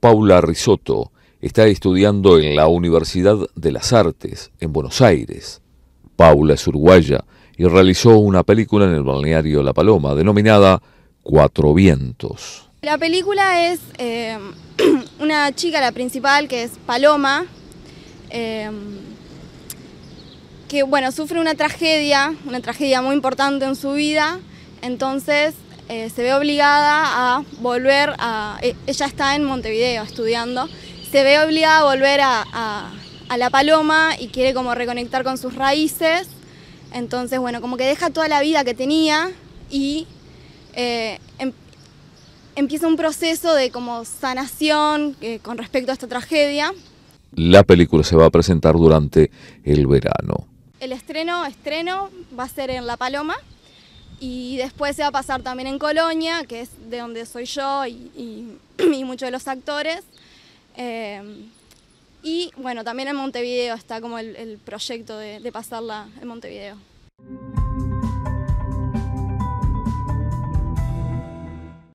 Paula Risotto está estudiando en la Universidad de las Artes, en Buenos Aires. Paula es uruguaya y realizó una película en el balneario La Paloma denominada Cuatro Vientos. La película es eh, una chica, la principal, que es Paloma, em, que bueno, sufre una tragedia, una tragedia muy importante en su vida, entonces eh, se ve obligada a volver a... E, ella está en Montevideo estudiando, se ve obligada a volver a, La Paloma y quiere como reconectar con sus raíces. Entonces, bueno, como que deja toda la vida que tenía y eh, em, empieza un proceso de como sanación eh, con respecto a esta tragedia. La película se va a presentar durante el verano. El estreno, estreno, va a ser en La Paloma, y después se va a pasar también en Colonia, que es de donde soy yo y, muchos de los actores. Eh, y bueno, también en Montevideo está como el, proyecto de pasarla en Montevideo.